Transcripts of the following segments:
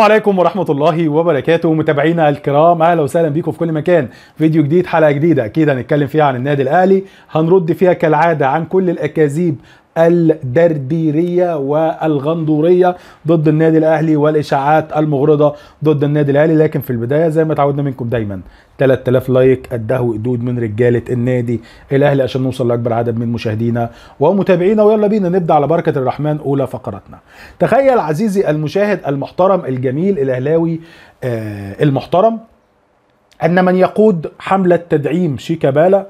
السلام عليكم ورحمة الله وبركاته متابعينا الكرام اهلا وسهلا بيكم في كل مكان فيديو جديد حلقة جديدة اكيد هنتكلم فيها عن النادي الاهلي هنرد فيها كالعادة عن كل الاكاذيب الدرديريه والغندوريه ضد النادي الاهلي والاشاعات المغرضه ضد النادي الاهلي لكن في البدايه زي ما تعودنا منكم دايما 3000 لايك الدهو قدود من رجاله النادي الاهلي عشان نوصل لاكبر عدد من مشاهدينا ومتابعينا ويلا بينا نبدا على بركه الرحمن اولى فقراتنا تخيل عزيزي المشاهد المحترم الجميل الاهلاوي آه المحترم ان من يقود حمله تدعيم شيكابالا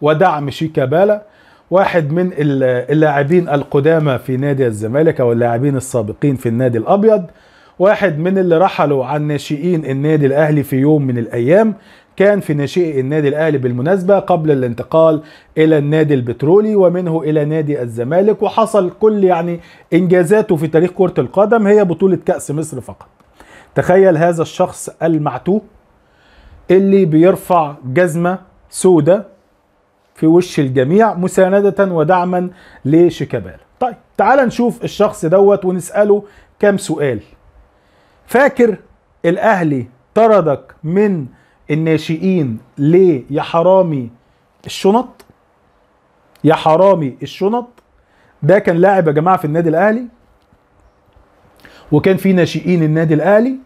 ودعم شيكابالا واحد من اللاعبين القدامى في نادي الزمالك او اللاعبين السابقين في النادي الابيض واحد من اللي رحلوا عن ناشئين النادي الاهلي في يوم من الايام كان في ناشئي النادي الاهلي بالمناسبه قبل الانتقال الى النادي البترولي ومنه الى نادي الزمالك وحصل كل يعني انجازاته في تاريخ كره القدم هي بطوله كاس مصر فقط تخيل هذا الشخص المعتوه اللي بيرفع جزمه سودة في وش الجميع مساندة ودعما لشيكابالا طيب تعال نشوف الشخص دوت ونسأله كام سؤال فاكر الأهلي طردك من الناشئين ليه يا حرامي الشنط يا حرامي الشنط ده كان لاعب يا جماعه في النادي الاهلي وكان في ناشئين النادي الاهلي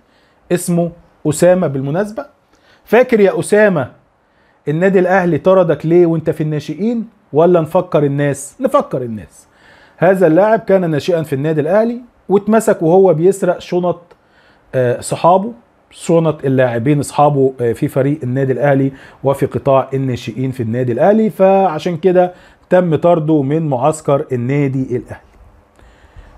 اسمه اسامه بالمناسبه فاكر يا اسامه النادي الاهلي طردك ليه وانت في الناشئين ولا نفكر الناس نفكر الناس هذا اللاعب كان ناشئا في النادي الاهلي واتمسك وهو بيسرق شنط آه، صحابه شنط اللاعبين اصحابه آه، في فريق النادي الاهلي وفي قطاع الناشئين في النادي الاهلي فعشان كده تم طرده من معسكر النادي الاهلي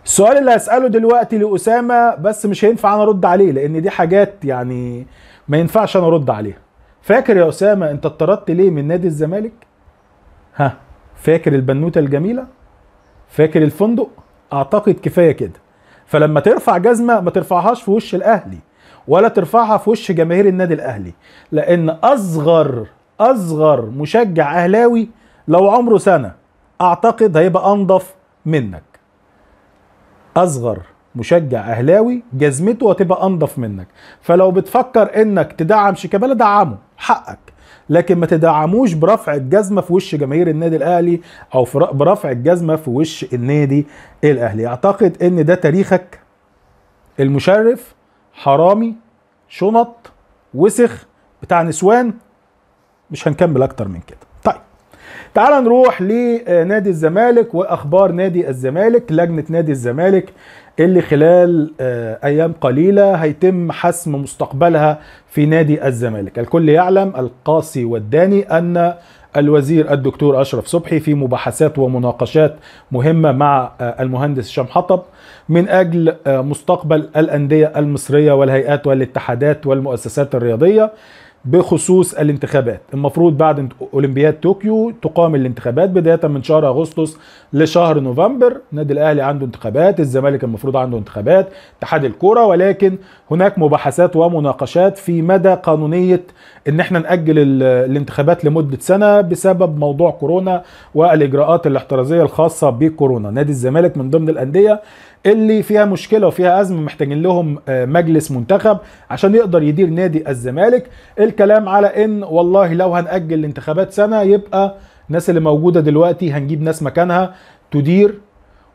السؤال اللي هسأله دلوقتي لأسامة بس مش هينفع أنا أرد عليه لأن دي حاجات يعني ما ينفعش أنا أرد عليها فاكر يا اسامه انت اتطردت ليه من نادي الزمالك ها فاكر البنوته الجميله فاكر الفندق اعتقد كفايه كده فلما ترفع جزمه ما ترفعهاش في وش الاهلي ولا ترفعها في وش جماهير النادي الاهلي لان اصغر اصغر مشجع اهلاوي لو عمره سنه اعتقد هيبقى انضف منك اصغر مشجع اهلاوي جزمته هتبقى انضف منك فلو بتفكر انك تدعم شيكابالا دعمه حقك لكن ما تدعموش برفع الجزمه في وش جماهير النادي الاهلي او برفع الجزمه في وش النادي الاهلي اعتقد ان ده تاريخك المشرف حرامي شنط وسخ بتاع نسوان مش هنكمل اكتر من كده طيب تعال نروح لنادي الزمالك واخبار نادي الزمالك لجنه نادي الزمالك اللي خلال آه، ايام قليله هيتم حسم مستقبلها في نادي الزمالك الكل يعلم القاسي والداني ان الوزير الدكتور اشرف صبحي في مباحثات ومناقشات مهمه مع آه، المهندس هشام حطب من اجل آه، مستقبل الانديه المصريه والهيئات والاتحادات والمؤسسات الرياضيه بخصوص الانتخابات المفروض بعد اولمبياد طوكيو تقام الانتخابات بدايه من شهر اغسطس لشهر نوفمبر النادي الاهلي عنده انتخابات الزمالك المفروض عنده انتخابات اتحاد الكوره ولكن هناك مباحثات ومناقشات في مدى قانونيه ان احنا ناجل الانتخابات لمده سنه بسبب موضوع كورونا والاجراءات الاحترازيه الخاصه بكورونا نادي الزمالك من ضمن الانديه اللي فيها مشكله وفيها ازمه محتاجين لهم آه، مجلس منتخب عشان يقدر يدير نادي الزمالك الكلام على ان والله لو هنأجل الانتخابات سنة يبقى الناس اللي موجودة دلوقتي هنجيب ناس مكانها تدير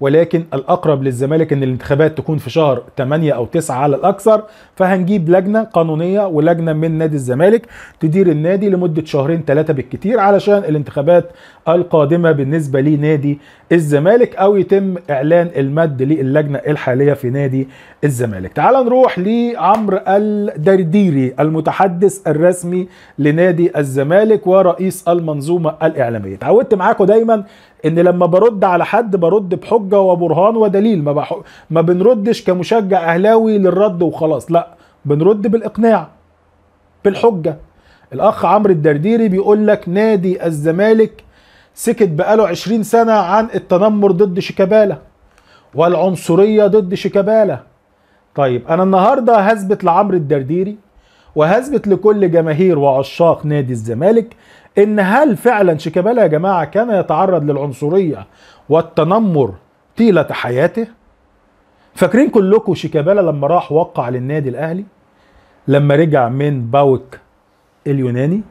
ولكن الأقرب للزمالك إن الانتخابات تكون في شهر 8 أو 9 على الأكثر فهنجيب لجنة قانونية ولجنة من نادي الزمالك تدير النادي لمدة شهرين ثلاثة بالكتير علشان الانتخابات القادمة بالنسبة لنادي الزمالك أو يتم إعلان المد للجنة الحالية في نادي الزمالك تعال نروح لعمرو الدرديري المتحدث الرسمي لنادي الزمالك ورئيس المنظومة الإعلامية تعودت معاكم دايما ان لما برد على حد برد بحجه وبرهان ودليل ما بح... ما بنردش كمشجع اهلاوي للرد وخلاص لا بنرد بالاقناع بالحجه الاخ عمرو الدرديري بيقول لك نادي الزمالك سكت بقاله 20 سنه عن التنمر ضد شيكابالا والعنصريه ضد شيكابالا طيب انا النهارده هثبت لعمرو الدرديري وهثبت لكل جماهير وعشاق نادي الزمالك ان هل فعلا شيكابالا يا جماعه كان يتعرض للعنصريه والتنمر طيله حياته فاكرين كلكم شيكابالا لما راح وقع للنادي الاهلي لما رجع من باوك اليوناني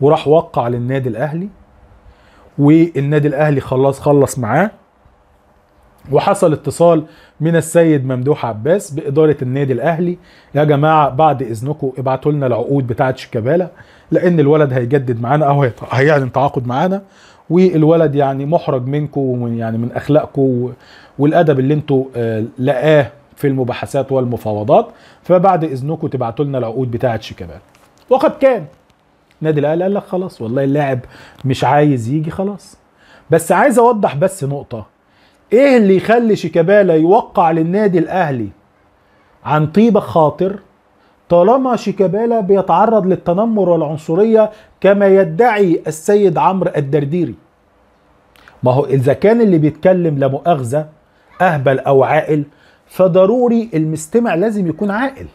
وراح وقع للنادي الاهلي والنادي الاهلي خلاص خلص معاه وحصل اتصال من السيد ممدوح عباس بإدارة النادي الأهلي يا جماعة بعد إذنكم ابعتوا لنا العقود بتاعة شيكابالا لأن الولد هيجدد معانا أو هيعلن تعاقد معانا والولد يعني محرج منكم يعني من أخلاقكم والأدب اللي أنتوا آه، لقاه في المباحثات والمفاوضات فبعد إذنكم تبعتوا لنا العقود بتاعة شيكابالا وقد كان نادي الأهلي قال لك خلاص والله اللاعب مش عايز يجي خلاص بس عايز أوضح بس نقطة ايه اللي يخلي شيكابالا يوقع للنادي الاهلي عن طيب خاطر طالما شيكابالا بيتعرض للتنمر والعنصرية كما يدعي السيد عمرو الدرديري ما هو إذا كان اللي بيتكلم لا مؤاخذة أهبل أو عاقل فضروري المستمع لازم يكون عاقل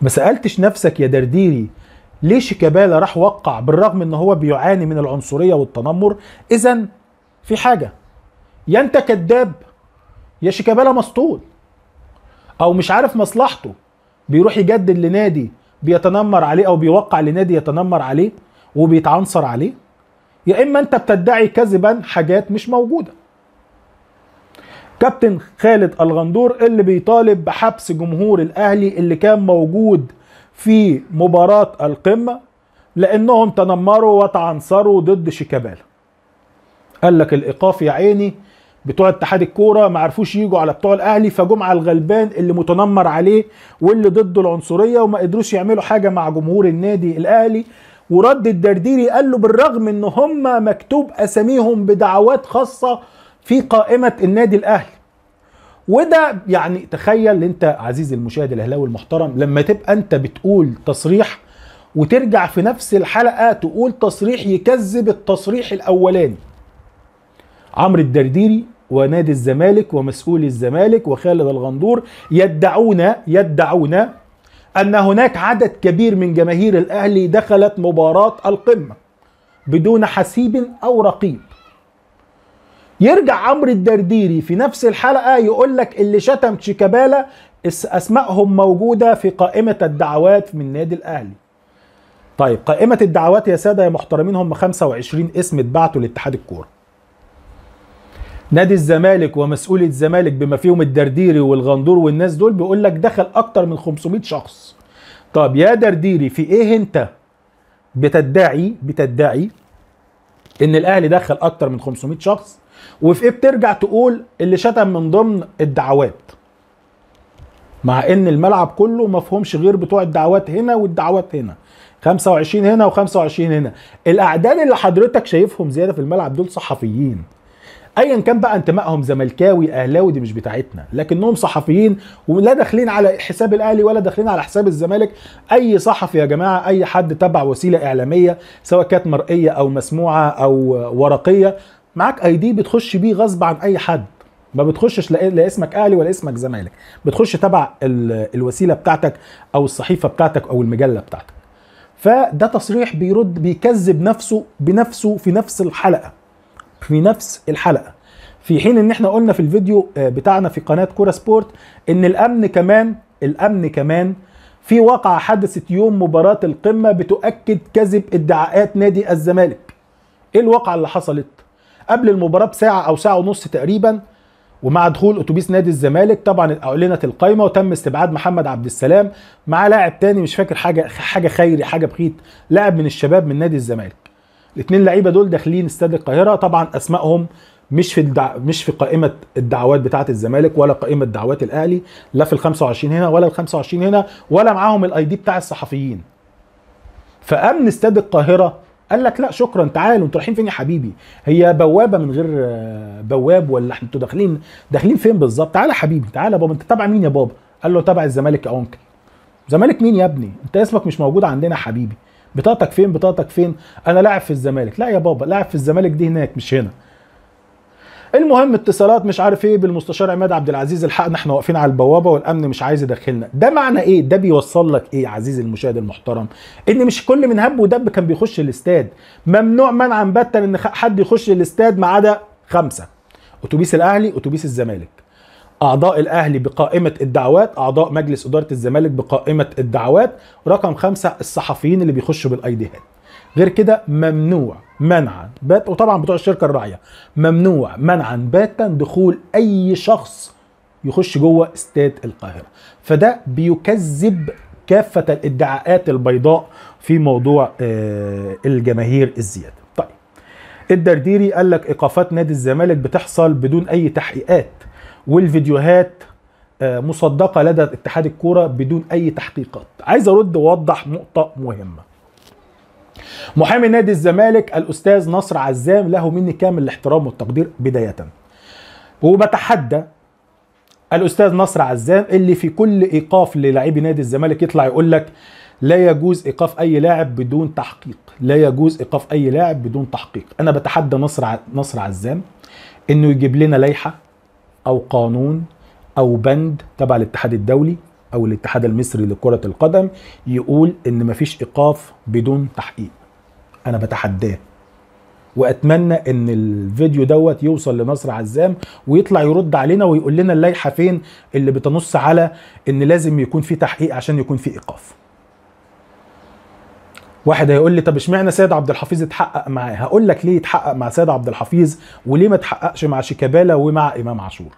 ما سألتش نفسك يا درديري ليه شيكابالا راح وقع بالرغم ان هو بيعاني من العنصرية والتنمر إذا في حاجة يا انت كذاب يا شيكابالا مسطول او مش عارف مصلحته بيروح يجدد لنادي بيتنمر عليه او بيوقع لنادي يتنمر عليه وبيتعنصر عليه يا اما انت بتدعي كذبا حاجات مش موجوده كابتن خالد الغندور اللي بيطالب بحبس جمهور الاهلي اللي كان موجود في مباراه القمه لانهم تنمروا وتعنصروا ضد شيكابالا قال لك الايقاف يا عيني بتوع اتحاد الكوره ما عرفوش يجوا على بتوع الاهلي فجمع الغلبان اللي متنمر عليه واللي ضده العنصريه وما قدروش يعملوا حاجه مع جمهور النادي الاهلي ورد الدرديري قال له بالرغم ان هم مكتوب اساميهم بدعوات خاصه في قائمه النادي الاهلي وده يعني تخيل انت عزيزي المشاهد الاهلاوي المحترم لما تبقى انت بتقول تصريح وترجع في نفس الحلقه تقول تصريح يكذب التصريح الاولاني عمرو الدرديري ونادي الزمالك ومسؤولي الزمالك وخالد الغندور يدعون يدعون أن هناك عدد كبير من جماهير الأهلي دخلت مباراة القمة بدون حسيب أو رقيب يرجع عمرو الدرديري في نفس الحلقة يقول لك اللي شتم شيكابالا أسمائهم موجودة في قائمة الدعوات من نادي الأهلي طيب قائمة الدعوات يا سادة يا محترمين هم 25 اسم اتبعتوا لاتحاد الكورة نادي الزمالك ومسؤولي الزمالك بما فيهم الدرديري والغندور والناس دول بيقول لك دخل اكتر من 500 شخص طب يا درديري في ايه انت بتدعي بتدعي ان الاهلي دخل اكتر من 500 شخص وفي ايه بترجع تقول اللي شتم من ضمن الدعوات مع ان الملعب كله ما فيهمش غير بتوع الدعوات هنا والدعوات هنا 25 هنا و25 هنا الاعداد اللي حضرتك شايفهم زياده في الملعب دول صحفيين ايا كان بقى انتمائهم زملكاوي اهلاوي دي مش بتاعتنا لكنهم صحفيين ولا داخلين على حساب الاهلي ولا داخلين على حساب الزمالك اي صحفي يا جماعه اي حد تبع وسيله اعلاميه سواء كانت مرئيه او مسموعه او ورقيه معاك اي دي بتخش بيه غصب عن اي حد ما بتخشش لا اسمك اهلي ولا اسمك زمالك بتخش تبع الوسيله بتاعتك او الصحيفه بتاعتك او المجله بتاعتك فده تصريح بيرد بيكذب نفسه بنفسه في نفس الحلقه في نفس الحلقه في حين ان احنا قلنا في الفيديو آه، بتاعنا في قناه كوره سبورت ان الامن كمان الامن كمان في واقعة حدثت يوم مباراة القمة بتؤكد كذب ادعاءات نادي الزمالك. ايه الواقعة اللي حصلت؟ قبل المباراة بساعة أو ساعة ونص تقريبا ومع دخول اتوبيس نادي الزمالك طبعا اعلنت القايمه وتم استبعاد محمد عبد السلام مع لاعب تاني مش فاكر حاجه حاجه خيري حاجه بخيت لاعب من الشباب من نادي الزمالك الاثنين لعيبه دول داخلين استاد القاهره طبعا اسمائهم مش في الدع... مش في قائمه الدعوات بتاعه الزمالك ولا قائمه دعوات الاهلي لا في ال 25 هنا ولا ال 25 هنا ولا معاهم الاي دي بتاع الصحفيين فامن استاد القاهره قال لك لا شكرا تعالوا انتوا رايحين فين يا حبيبي هي بوابه من غير آه، بواب ولا انتوا داخلين داخلين فين بالظبط تعالى حبيبي تعالى بابا انت تبع مين يا بابا قال له تبع الزمالك يا اونكل زمالك مين يا ابني انت اسمك مش موجود عندنا حبيبي بطاقتك فين بطاقتك فين انا لاعب في الزمالك لا يا بابا لاعب في الزمالك دي هناك مش هنا المهم اتصالات مش عارف ايه بالمستشار عماد عبد العزيز الحقنا احنا واقفين على البوابه والامن مش عايز يدخلنا ده معنى ايه ده بيوصل لك ايه عزيزي المشاهد المحترم ان مش كل من هب ودب كان بيخش الاستاد ممنوع منعا باتا ان حد يخش الاستاد ما عدا خمسه اتوبيس الاهلي اتوبيس الزمالك اعضاء الاهلي بقائمه الدعوات اعضاء مجلس اداره الزمالك بقائمه الدعوات رقم خمسة الصحفيين اللي بيخشوا بالايديهات غير كده ممنوع منعا بات وطبعا بتوع الشركه الراعيه ممنوع منعا باتا دخول اي شخص يخش جوه استاد القاهره فده بيكذب كافه الادعاءات البيضاء في موضوع آه، الجماهير الزياده طيب الدرديري قال لك ايقافات نادي الزمالك بتحصل بدون اي تحقيقات والفيديوهات آه، مصدقه لدى اتحاد الكوره بدون اي تحقيقات عايز ارد واوضح نقطه مهمه محامي نادي الزمالك الاستاذ نصر عزام له مني كامل الاحترام والتقدير بدايه وبتحدى الاستاذ نصر عزام اللي في كل ايقاف للاعبي نادي الزمالك يطلع يقول لك لا يجوز ايقاف اي لاعب بدون تحقيق لا يجوز ايقاف اي لاعب بدون تحقيق انا بتحدى نصر ع... نصر عزام انه يجيب لنا لائحه او قانون او بند تبع الاتحاد الدولي او الاتحاد المصري لكرة القدم يقول ان مفيش ايقاف بدون تحقيق انا بتحداه واتمنى ان الفيديو دوت يوصل لنصر عزام ويطلع يرد علينا ويقول لنا اللائحه فين اللي بتنص على ان لازم يكون في تحقيق عشان يكون في ايقاف واحد هيقول لي طب اشمعنى سيد عبد الحفيظ اتحقق معاه هقول لك ليه اتحقق مع سيد عبد الحفيظ وليه ما اتحققش مع شيكابالا ومع امام عاشور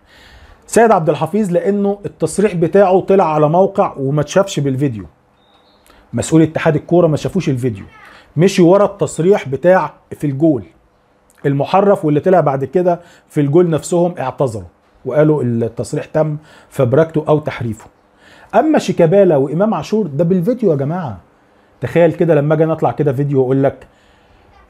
سيد عبد الحفيظ لانه التصريح بتاعه طلع على موقع وما اتشافش بالفيديو مسؤول اتحاد الكوره ما شافوش الفيديو مشي ورا التصريح بتاع في الجول المحرف واللي طلع بعد كده في الجول نفسهم اعتذروا وقالوا التصريح تم فبركته او تحريفه اما شيكابالا وامام عاشور ده بالفيديو يا جماعه تخيل كده لما اجي اطلع كده فيديو واقول لك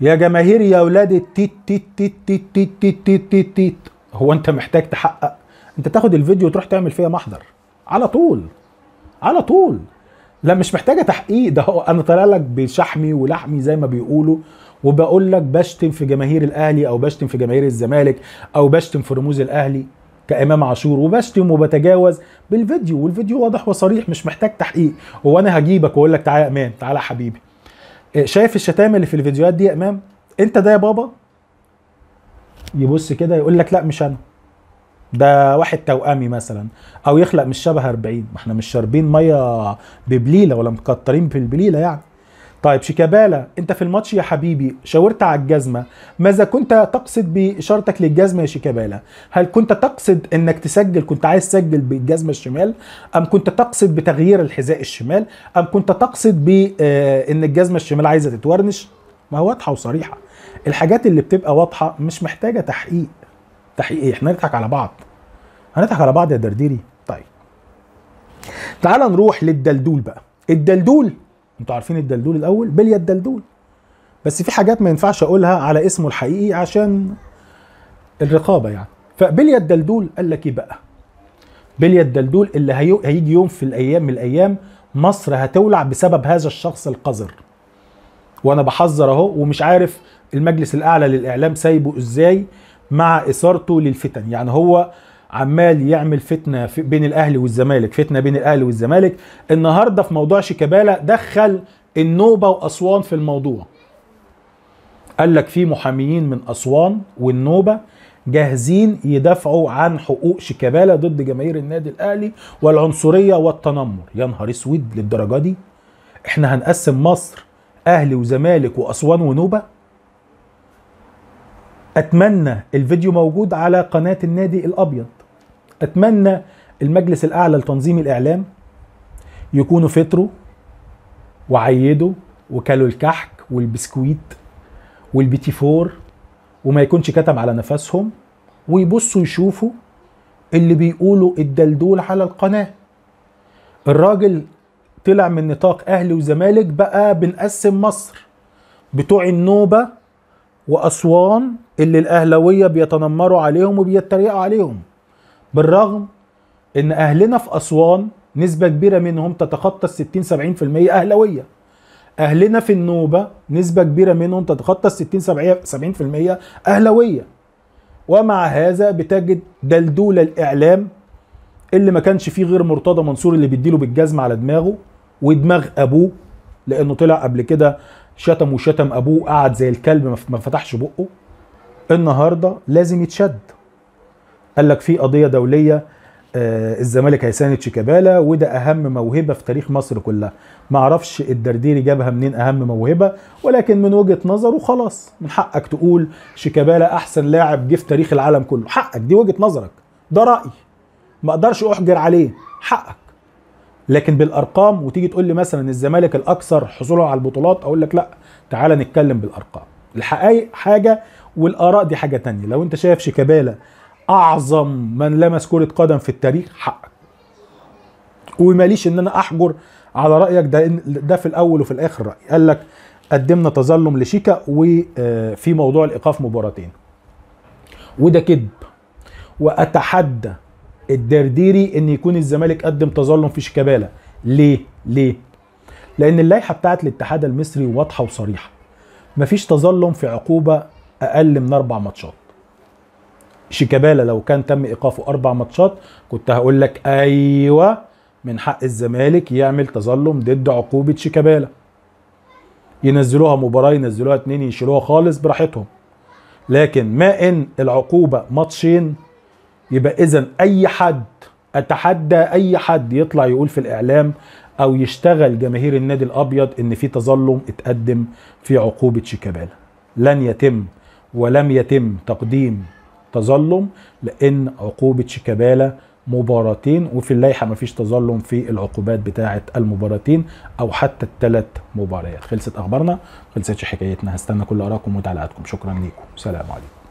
يا جماهير يا اولاد التيت تيت تيت تيت تيت تيت تيت تيت تيت هو انت محتاج تحقق انت تاخد الفيديو وتروح تعمل فيها محضر على طول على طول لا مش محتاجه تحقيق ده هو انا طالع لك بشحمي ولحمي زي ما بيقولوا وبقول لك بشتم في جماهير الاهلي او بشتم في جماهير الزمالك او بشتم في رموز الاهلي كامام عاشور وبشتم وبتجاوز بالفيديو والفيديو واضح وصريح مش محتاج تحقيق هو انا هجيبك واقول لك تعالى يا امام تعالى يا حبيبي آه، شايف الشتائم اللي في الفيديوهات دي يا امام انت ده يا بابا يبص كده يقول لك لا مش انا ده واحد توأمي مثلا او يخلق مش شبه 40 ما احنا مش شاربين ميه ببليله ولا مكترين في البليله يعني طيب شيكابالا انت في الماتش يا حبيبي شاورت على الجزمه ماذا كنت تقصد باشارتك للجزمه يا شيكابالا هل كنت تقصد انك تسجل كنت عايز تسجل بالجزمه الشمال ام كنت تقصد بتغيير الحذاء الشمال ام كنت تقصد بان آه، الجزمه الشمال عايزه تتورنش ما هو واضحه وصريحه الحاجات اللي بتبقى واضحه مش محتاجه تحقيق تحقيق ايه احنا نضحك على بعض هنضحك على بعض يا درديري طيب تعال نروح للدلدول بقى الدلدول انتوا عارفين الدلدول الاول بلية الدلدول بس في حاجات ما ينفعش اقولها على اسمه الحقيقي عشان الرقابه يعني فبلية الدلدول قال لك ايه بقى بلية الدلدول اللي هيجي يوم في الايام من الايام مصر هتولع بسبب هذا الشخص القذر وانا بحذر اهو ومش عارف المجلس الاعلى للاعلام سايبه ازاي مع اثارته للفتن يعني هو عمال يعمل فتنه في بين الاهلي والزمالك فتنه بين الاهلي والزمالك النهارده في موضوع شيكابالا دخل النوبه واسوان في الموضوع قال لك في محاميين من اسوان والنوبه جاهزين يدافعوا عن حقوق شيكابالا ضد جماهير النادي الاهلي والعنصريه والتنمر يا نهار اسود للدرجه دي احنا هنقسم مصر اهلي وزمالك واسوان ونوبه اتمنى الفيديو موجود على قناه النادي الابيض اتمنى المجلس الاعلى لتنظيم الاعلام يكونوا فطروا وعيدوا وكلوا الكحك والبسكويت والبيتي فور وما يكونش كتم على نفسهم ويبصوا يشوفوا اللي بيقولوا الدلدول على القناه الراجل طلع من نطاق اهلي وزمالك بقى بنقسم مصر بتوع النوبه وأسوان اللي الاهلاويه بيتنمروا عليهم وبيتريقوا عليهم بالرغم إن أهلنا في أسوان نسبة كبيرة منهم تتخطى الستين سبعين في المية أهلنا في النوبة نسبة كبيرة منهم تتخطى الستين سبعين في المية اهلاويه ومع هذا بتجد دلدول الإعلام اللي ما كانش فيه غير مرتضى منصور اللي بيديله بالجزمة على دماغه ودماغ أبوه لأنه طلع قبل كده شتم وشتم ابوه قعد زي الكلب ما فتحش بقه النهارده لازم يتشد قال لك في قضيه دوليه آه الزمالك هيساند شيكابالا وده اهم موهبه في تاريخ مصر كلها ما اعرفش الدرديري جابها منين اهم موهبه ولكن من وجهه نظره خلاص من حقك تقول شيكابالا احسن لاعب جه في تاريخ العالم كله حقك دي وجهه نظرك ده راي ما اقدرش احجر عليه حقك لكن بالارقام وتيجي تقول لي مثلا الزمالك الاكثر حصولا على البطولات اقول لك لا تعالى نتكلم بالارقام الحقائق حاجه والاراء دي حاجه تانية لو انت شايف شيكابالا اعظم من لمس كره قدم في التاريخ حقك وماليش ان انا احجر على رايك ده ده في الاول وفي الاخر راي قال لك قدمنا تظلم لشيكا وفي موضوع الايقاف مباراتين وده كذب واتحدى الدرديري ان يكون الزمالك قدم تظلم في شيكابالا ليه ليه لان اللائحه بتاعت الاتحاد المصري واضحه وصريحه مفيش تظلم في عقوبه اقل من اربع ماتشات شيكابالا لو كان تم ايقافه اربع ماتشات كنت هقول لك ايوه من حق الزمالك يعمل تظلم ضد عقوبه شيكابالا ينزلوها مباراه ينزلوها اتنين يشيلوها خالص براحتهم لكن ما ان العقوبه ماتشين يبقى اذا اي حد اتحدى اي حد يطلع يقول في الاعلام او يشتغل جماهير النادي الابيض ان في تظلم اتقدم في عقوبه شيكابالا لن يتم ولم يتم تقديم تظلم لان عقوبه شيكابالا مباراتين وفي اللائحه مفيش تظلم في العقوبات بتاعه المباراتين او حتى الثلاث مباريات خلصت اخبارنا خلصت حكايتنا هستنى كل ارائكم وتعليقاتكم شكرا ليكم سلام عليكم